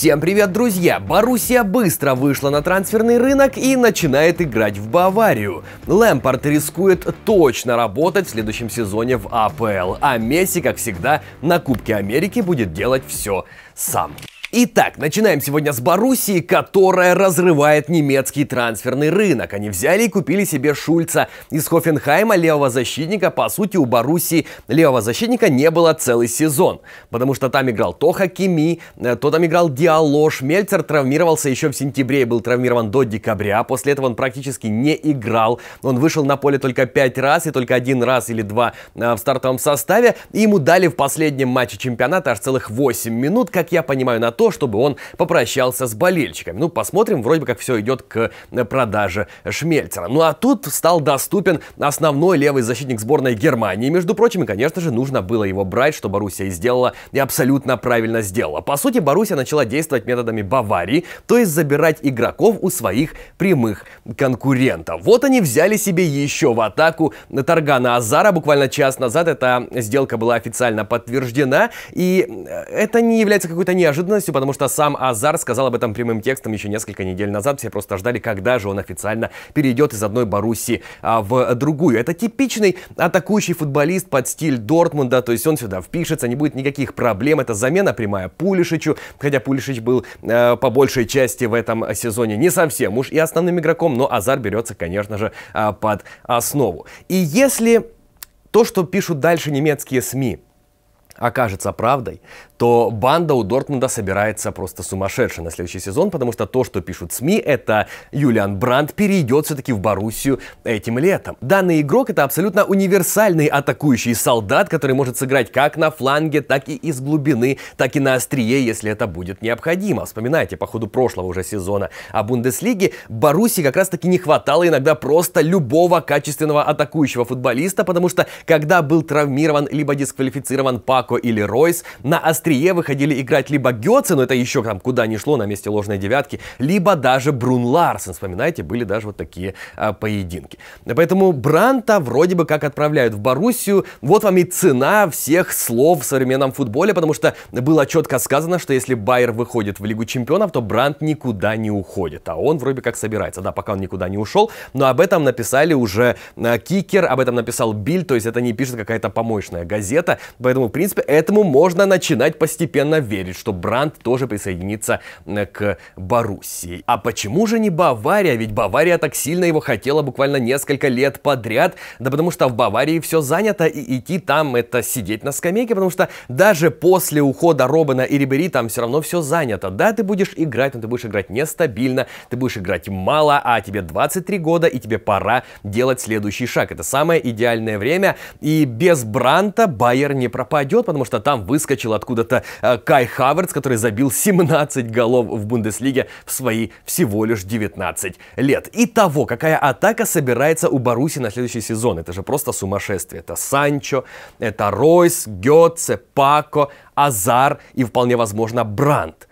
Всем привет, друзья! Боруссия быстро вышла на трансферный рынок и начинает играть в Баварию. Лэмпорт рискует точно работать в следующем сезоне в АПЛ, а Месси, как всегда, на Кубке Америки будет делать все сам. Итак, начинаем сегодня с Боруссии, которая разрывает немецкий трансферный рынок. Они взяли и купили себе Шульца из Хофенхайма, левого защитника. По сути, у Боруссии левого защитника не было целый сезон, потому что там играл то Хакими, э, то там играл Диало, Шмельцер травмировался еще в сентябре и был травмирован до декабря. После этого он практически не играл. Он вышел на поле только пять раз и только один раз или два э, в стартовом составе. И ему дали в последнем матче чемпионата аж целых 8 минут, как я понимаю, на то, чтобы он попрощался с болельщиками. Ну, посмотрим, вроде бы как все идет к э, продаже Шмельцера. Ну, а тут стал доступен основной левый защитник сборной Германии, между прочим, и, конечно же, нужно было его брать, что Боруссия и сделала, и абсолютно правильно сделала. По сути, Боруссия начала действовать методами Баварии, то есть забирать игроков у своих прямых конкурентов. Вот они взяли себе еще в атаку Таргана Азара. Буквально час назад эта сделка была официально подтверждена, и э, это не является какой-то неожиданностью, новостью, потому что сам Азар сказал об этом прямым текстом еще несколько недель назад. Все просто ждали, когда же он официально перейдет из одной Баруси а, в другую. Это типичный атакующий футболист под стиль Дортмунда, то есть он сюда впишется, не будет никаких проблем. Это замена прямая Пулишичу, хотя Пулишич был э, по большей части в этом сезоне не совсем уж и основным игроком, но Азар берется, конечно же, э, под основу. И если то, что пишут дальше немецкие СМИ, окажется правдой, то банда у Дортмунда собирается просто сумасшедшая на следующий сезон, потому что то, что пишут СМИ, это Юлиан Бранд перейдет все-таки в Боруссию этим летом. Данный игрок это абсолютно универсальный атакующий солдат, который может сыграть как на фланге, так и из глубины, так и на острие, если это будет необходимо. Вспоминайте по ходу прошлого уже сезона о Бундеслиге, Баруси как раз таки не хватало иногда просто любого качественного атакующего футболиста, потому что когда был травмирован либо дисквалифицирован Пак. Бакко или Ройс. На острие выходили играть либо Гёце, но это еще там куда не шло, на месте ложной девятки, либо даже Брун Ларсен. Вспоминайте, были даже вот такие а, поединки. Поэтому Бранта вроде бы как отправляют в Боруссию. Вот вам и цена всех слов в современном футболе, потому что было четко сказано, что если Байер выходит в Лигу Чемпионов, то Брант никуда не уходит. А он вроде как собирается. Да, пока он никуда не ушел, но об этом написали уже а, Кикер, об этом написал Биль, то есть это не пишет какая-то помощная газета. Поэтому, в принципе, этому можно начинать постепенно верить, что Бранд тоже присоединится к Боруссии. А почему же не Бавария? Ведь Бавария так сильно его хотела буквально несколько лет подряд. Да потому что в Баварии все занято, и идти там это сидеть на скамейке, потому что даже после ухода Робина и Рибери там все равно все занято. Да, ты будешь играть, но ты будешь играть нестабильно, ты будешь играть мало, а тебе 23 года, и тебе пора делать следующий шаг. Это самое идеальное время, и без Бранта Байер не пропадет, потому что там выскочил откуда-то э, Кай Хаверц, который забил 17 голов в Бундеслиге в свои всего лишь 19 лет. И того, какая атака собирается у Баруси на следующий сезон. Это же просто сумасшествие. Это Санчо, это Ройс, Гетце, Пако, Азар и, вполне возможно, Брандт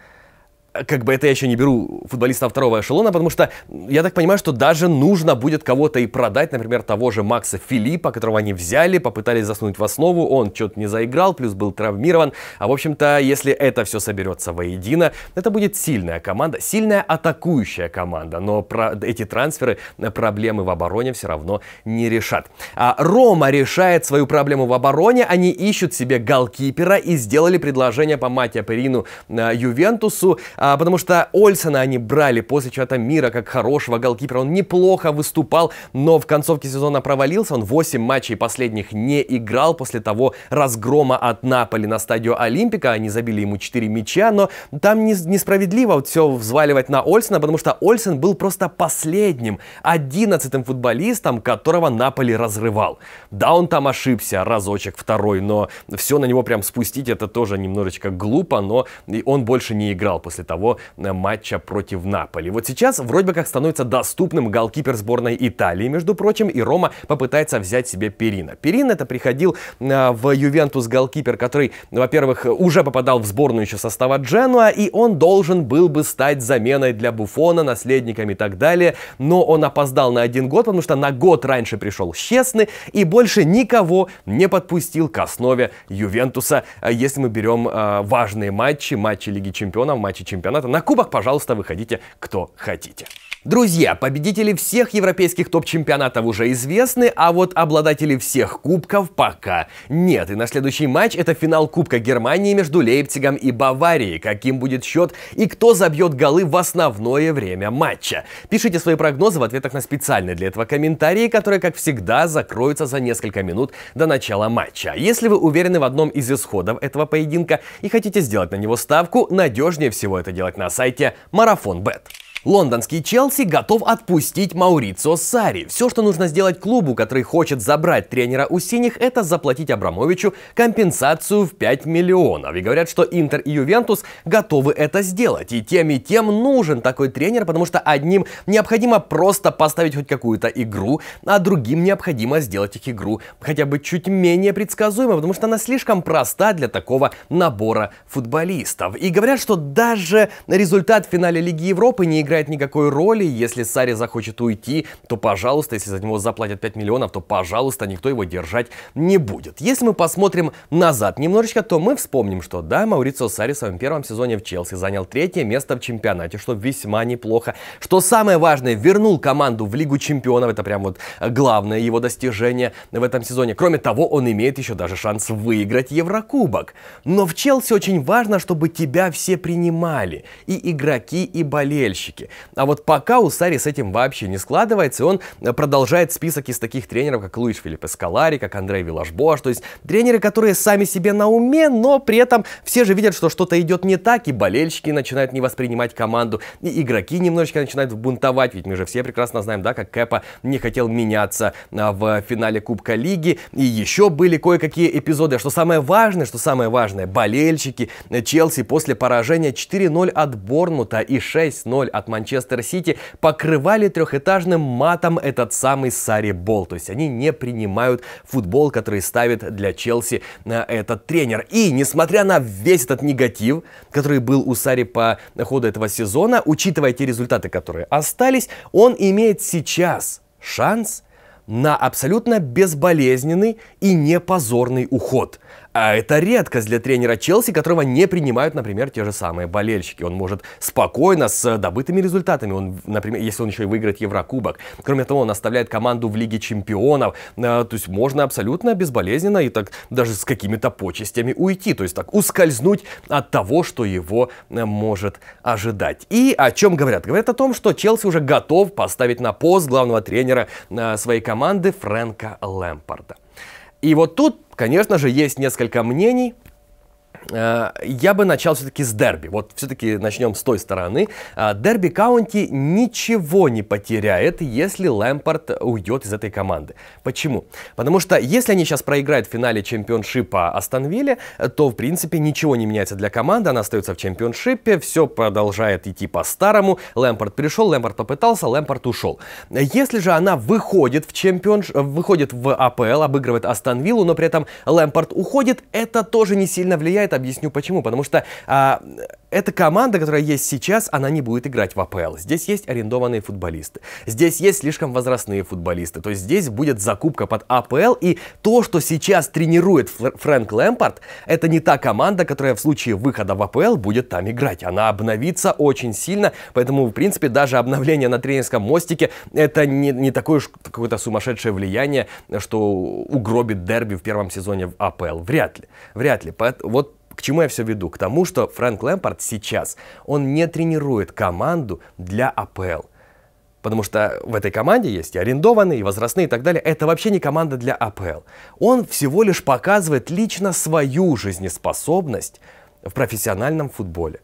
как бы это я еще не беру футболиста второго эшелона, потому что я так понимаю, что даже нужно будет кого-то и продать, например, того же Макса Филиппа, которого они взяли, попытались засунуть в основу, он что-то не заиграл, плюс был травмирован. А в общем-то, если это все соберется воедино, это будет сильная команда, сильная атакующая команда, но про эти трансферы э, проблемы в обороне все равно не решат. А Рома решает свою проблему в обороне, они ищут себе голкипера и сделали предложение по Матья Перину э, Ювентусу а, потому что Ольсона они брали после чего-то мира как хорошего голкипера. Он неплохо выступал, но в концовке сезона провалился. Он 8 матчей последних не играл после того разгрома от Наполи на стадио Олимпика. Они забили ему 4 мяча, но там не, несправедливо вот все взваливать на Ольсона, потому что Ольсен был просто последним, одиннадцатым футболистом, которого Наполи разрывал. Да, он там ошибся разочек второй, но все на него прям спустить это тоже немножечко глупо, но он больше не играл после того э, матча против Наполи. Вот сейчас вроде бы как становится доступным голкипер сборной Италии, между прочим, и Рома попытается взять себе Перина. Перин это приходил э, в Ювентус голкипер, который, во-первых, уже попадал в сборную еще состава Дженуа, и он должен был бы стать заменой для Буфона, наследниками и так далее, но он опоздал на один год, потому что на год раньше пришел честный и больше никого не подпустил к основе Ювентуса, э, если мы берем важные матчи, матчи Лиги Чемпионов, матчи чемпионов чемпионата. На кубок, пожалуйста, выходите кто хотите. Друзья, победители всех европейских топ-чемпионатов уже известны, а вот обладатели всех кубков пока нет. И на следующий матч это финал Кубка Германии между Лейпцигом и Баварией. Каким будет счет и кто забьет голы в основное время матча? Пишите свои прогнозы в ответах на специальные для этого комментарии, которые, как всегда, закроются за несколько минут до начала матча. Если вы уверены в одном из исходов этого поединка и хотите сделать на него ставку, надежнее всего это делать на сайте Marathonbet. Бет. Лондонский Челси готов отпустить Маурицо Сари. Все, что нужно сделать клубу, который хочет забрать тренера у синих, это заплатить Абрамовичу компенсацию в 5 миллионов. И говорят, что Интер и Ювентус готовы это сделать. И тем и тем нужен такой тренер, потому что одним необходимо просто поставить хоть какую-то игру, а другим необходимо сделать их игру хотя бы чуть менее предсказуемой, потому что она слишком проста для такого набора футболистов. И говорят, что даже результат в финале Лиги Европы не играет никакой роли. Если Сари захочет уйти, то пожалуйста, если за него заплатят 5 миллионов, то пожалуйста, никто его держать не будет. Если мы посмотрим назад немножечко, то мы вспомним, что да, Маурицио Сари в своем первом сезоне в Челси занял третье место в чемпионате, что весьма неплохо. Что самое важное, вернул команду в Лигу чемпионов, это прям вот главное его достижение в этом сезоне. Кроме того, он имеет еще даже шанс выиграть Еврокубок. Но в Челси очень важно, чтобы тебя все принимали, и игроки, и болельщики легкий. А вот пока у Сари с этим вообще не складывается, он э, продолжает список из таких тренеров, как Луиш Филипп Эскалари, как Андрей Вилашбош, то есть тренеры, которые сами себе на уме, но при этом все же видят, что что-то идет не так, и болельщики начинают не воспринимать команду, и игроки немножечко начинают бунтовать, ведь мы же все прекрасно знаем, да, как Кэпа не хотел меняться а, в финале Кубка Лиги, и еще были кое-какие эпизоды, а что самое важное, что самое важное, болельщики э, Челси после поражения 4-0 от Борнмута и 6-0 от Манчестер Сити покрывали трехэтажным матом этот самый Сари Бол. То есть они не принимают футбол, который ставит для Челси э, этот тренер. И несмотря на весь этот негатив, который был у Сари по ходу этого сезона, учитывая те результаты, которые остались, он имеет сейчас шанс на абсолютно безболезненный и непозорный уход – а это редкость для тренера Челси, которого не принимают, например, те же самые болельщики. Он может спокойно с добытыми результатами, он, например, если он еще и выиграет Еврокубок. Кроме того, он оставляет команду в Лиге Чемпионов. Э, то есть можно абсолютно безболезненно и так даже с какими-то почестями уйти. То есть так ускользнуть от того, что его э, может ожидать. И о чем говорят? Говорят о том, что Челси уже готов поставить на пост главного тренера э, своей команды Фрэнка Лэмпорда. И вот тут Конечно же, есть несколько мнений Э, я бы начал все-таки с дерби. Вот все-таки начнем с той стороны. Э, дерби Каунти ничего не потеряет, если Лэмпорт уйдет из этой команды. Почему? Потому что если они сейчас проиграют в финале чемпионшипа Астон то в принципе ничего не меняется для команды, она остается в чемпионшипе, все продолжает идти по-старому. Лэмпорт пришел, Лэмпорт попытался, Лэмпорт ушел. Если же она выходит в чемпион, выходит в АПЛ, обыгрывает Астон но при этом Лэмпорт уходит, это тоже не сильно влияет я это объясню почему. Потому что а, эта команда, которая есть сейчас, она не будет играть в АПЛ. Здесь есть арендованные футболисты. Здесь есть слишком возрастные футболисты. То есть здесь будет закупка под АПЛ. И то, что сейчас тренирует Фрэнк Лэмпард, это не та команда, которая в случае выхода в АПЛ будет там играть. Она обновится очень сильно. Поэтому, в принципе, даже обновление на тренерском мостике это не, не такое уж какое-то сумасшедшее влияние, что угробит дерби в первом сезоне в АПЛ. Вряд ли. Вряд ли. Вот к чему я все веду? К тому, что Фрэнк Лэмпард сейчас, он не тренирует команду для АПЛ. Потому что в этой команде есть и арендованные, и возрастные и так далее. Это вообще не команда для АПЛ. Он всего лишь показывает лично свою жизнеспособность в профессиональном футболе.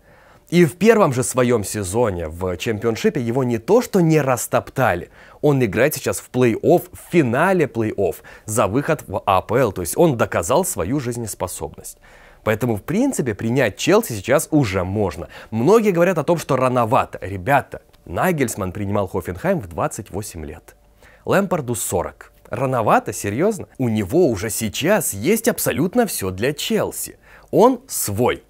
И в первом же своем сезоне в чемпионшипе его не то что не растоптали, он играет сейчас в плей-офф, в финале плей-офф за выход в АПЛ, то есть он доказал свою жизнеспособность. Поэтому, в принципе, принять Челси сейчас уже можно. Многие говорят о том, что рановато. Ребята, Нагельсман принимал Хофенхайм в 28 лет. Лэмпарду 40. Рановато? Серьезно? У него уже сейчас есть абсолютно все для Челси. Он свой.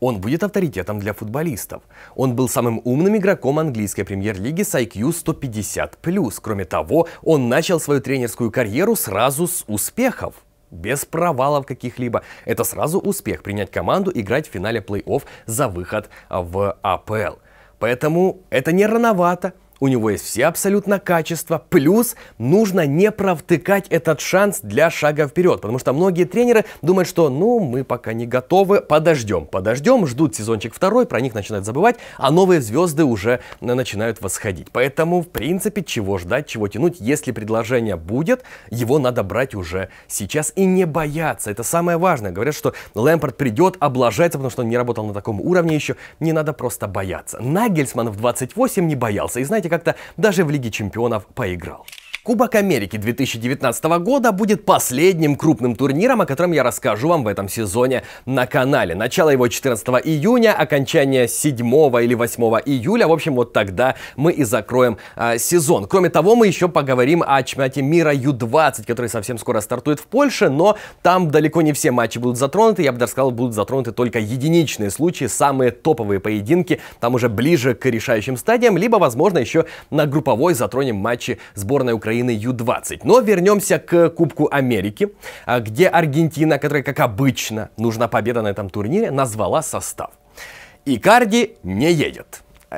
Он будет авторитетом для футболистов. Он был самым умным игроком английской премьер-лиги с IQ 150+. Кроме того, он начал свою тренерскую карьеру сразу с успехов без провалов каких-либо. Это сразу успех принять команду, играть в финале плей-офф за выход в АПЛ. Поэтому это не рановато, у него есть все абсолютно качества, плюс нужно не провтыкать этот шанс для шага вперед, потому что многие тренеры думают, что ну мы пока не готовы, подождем, подождем, ждут сезончик второй, про них начинают забывать, а новые звезды уже э, начинают восходить. Поэтому, в принципе, чего ждать, чего тянуть, если предложение будет, его надо брать уже сейчас и не бояться, это самое важное. Говорят, что Лэмпорт придет, облажается, потому что он не работал на таком уровне еще, не надо просто бояться. Нагельсман в 28 не боялся, и знаете, результате как-то даже в Лиге чемпионов поиграл. Кубок Америки 2019 года будет последним крупным турниром, о котором я расскажу вам в этом сезоне на канале. Начало его 14 июня, окончание 7 или 8 июля. В общем, вот тогда мы и закроем э, сезон. Кроме того, мы еще поговорим о чемпионате мира Ю-20, который совсем скоро стартует в Польше, но там далеко не все матчи будут затронуты. Я бы даже сказал, будут затронуты только единичные случаи, самые топовые поединки. Там уже ближе к решающим стадиям, либо, возможно, еще на групповой затронем матчи сборной Украины Украины Ю-20. Но вернемся к Кубку Америки, а, где Аргентина, которая, как обычно, нужна победа на этом турнире, назвала состав. Икарди не едет.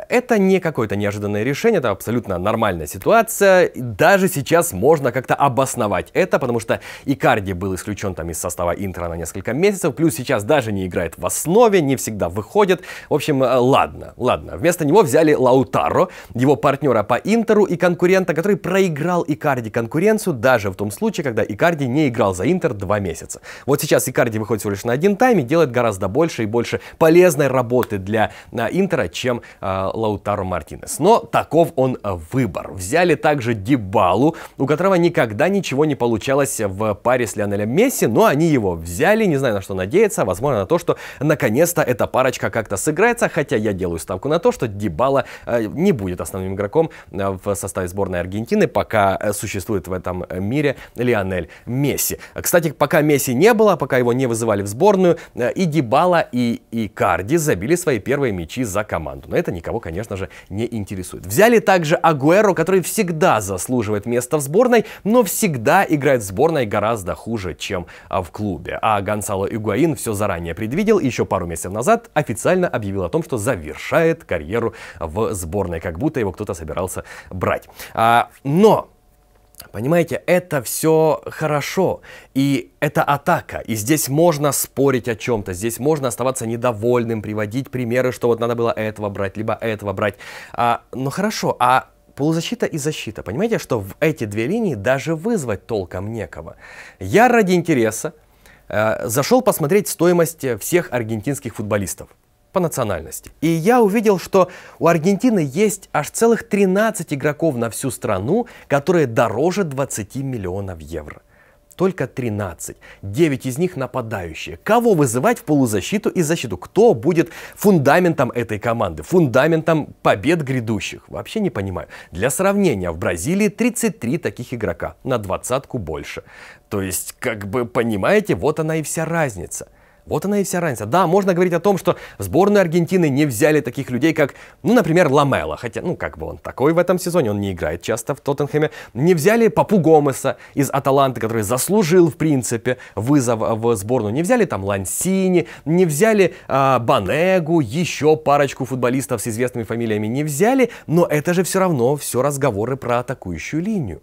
Это не какое-то неожиданное решение, это абсолютно нормальная ситуация. Даже сейчас можно как-то обосновать это, потому что Икарди был исключен там из состава Интера на несколько месяцев, плюс сейчас даже не играет в основе, не всегда выходит. В общем, э, ладно, ладно. Вместо него взяли Лаутаро, его партнера по Интеру и конкурента, который проиграл Икарди конкуренцию даже в том случае, когда Икарди не играл за Интер два месяца. Вот сейчас Икарди выходит всего лишь на один тайм и делает гораздо больше и больше полезной работы для э, Интера, чем э, Лаутару Мартинес. Но таков он э, выбор. Взяли также Дебалу, у которого никогда ничего не получалось в паре с Лионелем Месси, но они его взяли, не знаю на что надеяться, возможно на то, что наконец-то эта парочка как-то сыграется, хотя я делаю ставку на то, что Дебала э, не будет основным игроком э, в составе сборной Аргентины, пока существует в этом мире Лионель Месси. Кстати, пока Месси не было, пока его не вызывали в сборную, и Дебала, и Икарди забили свои первые мячи за команду. Но это не никого, конечно же, не интересует. Взяли также Агуэро, который всегда заслуживает места в сборной, но всегда играет в сборной гораздо хуже, чем а, в клубе. А Гонсало Игуаин все заранее предвидел, еще пару месяцев назад официально объявил о том, что завершает карьеру в сборной, как будто его кто-то собирался брать. А, но Понимаете, это все хорошо, и это атака, и здесь можно спорить о чем-то, здесь можно оставаться недовольным, приводить примеры, что вот надо было этого брать, либо этого брать. А, ну хорошо, а полузащита и защита, понимаете, что в эти две линии даже вызвать толком некого. Я ради интереса э, зашел посмотреть стоимость всех аргентинских футболистов по национальности. И я увидел, что у Аргентины есть аж целых 13 игроков на всю страну, которые дороже 20 миллионов евро. Только 13. 9 из них нападающие. Кого вызывать в полузащиту и защиту? Кто будет фундаментом этой команды? Фундаментом побед грядущих? Вообще не понимаю. Для сравнения, в Бразилии 33 таких игрока. На двадцатку больше. То есть, как бы понимаете, вот она и вся разница – вот она и вся разница. Да, можно говорить о том, что в сборную Аргентины не взяли таких людей, как, ну, например, Ламела. Хотя, ну, как бы он такой в этом сезоне, он не играет часто в Тоттенхэме. Не взяли Папу Гомеса из Аталанты, который заслужил, в принципе, вызов в сборную. Не взяли там Лансини, не взяли э, Банегу, еще парочку футболистов с известными фамилиями не взяли. Но это же все равно все разговоры про атакующую линию.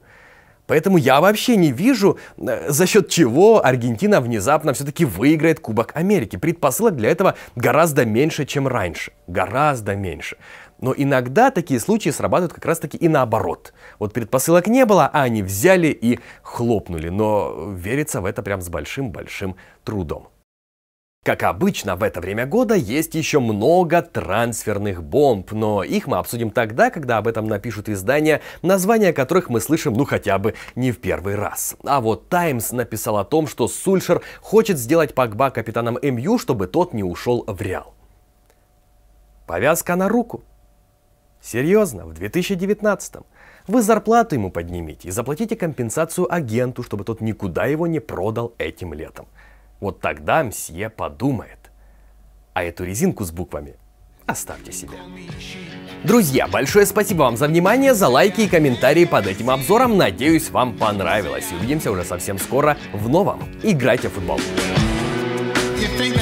Поэтому я вообще не вижу, э, за счет чего Аргентина внезапно все-таки выиграет Кубок Америки. Предпосылок для этого гораздо меньше, чем раньше. Гораздо меньше. Но иногда такие случаи срабатывают как раз-таки и наоборот. Вот предпосылок не было, а они взяли и хлопнули. Но верится в это прям с большим-большим трудом. Как обычно, в это время года есть еще много трансферных бомб, но их мы обсудим тогда, когда об этом напишут издания, названия которых мы слышим, ну хотя бы не в первый раз. А вот Times написал о том, что Сульшер хочет сделать Пакба капитаном МЮ, чтобы тот не ушел в Реал. Повязка на руку. Серьезно, в 2019 -м. Вы зарплату ему поднимите и заплатите компенсацию агенту, чтобы тот никуда его не продал этим летом. Вот тогда мсье подумает. А эту резинку с буквами оставьте себе. Друзья, большое спасибо вам за внимание, за лайки и комментарии под этим обзором. Надеюсь, вам понравилось. Увидимся уже совсем скоро в новом «Играйте в футбол». You think